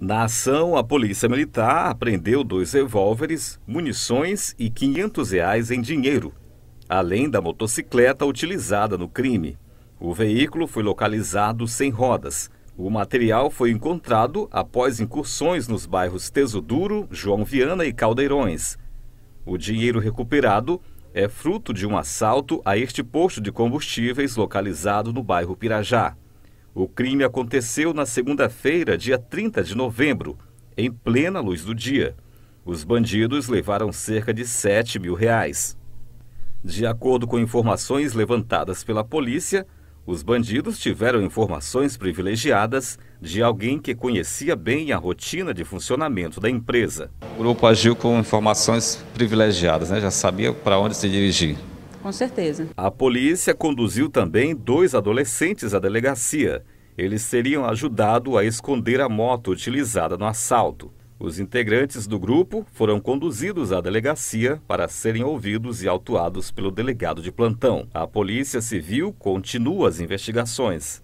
Na ação, a Polícia Militar apreendeu dois revólveres, munições e R$ 500 reais em dinheiro, além da motocicleta utilizada no crime. O veículo foi localizado sem rodas. O material foi encontrado após incursões nos bairros Tesoduro, João Viana e Caldeirões. O dinheiro recuperado é fruto de um assalto a este posto de combustíveis localizado no bairro Pirajá. O crime aconteceu na segunda-feira, dia 30 de novembro, em plena luz do dia. Os bandidos levaram cerca de 7 mil reais. De acordo com informações levantadas pela polícia, os bandidos tiveram informações privilegiadas de alguém que conhecia bem a rotina de funcionamento da empresa. O grupo agiu com informações privilegiadas, né? já sabia para onde se dirigir com certeza. A polícia conduziu também dois adolescentes à delegacia. Eles teriam ajudado a esconder a moto utilizada no assalto. Os integrantes do grupo foram conduzidos à delegacia para serem ouvidos e autuados pelo delegado de plantão. A Polícia Civil continua as investigações.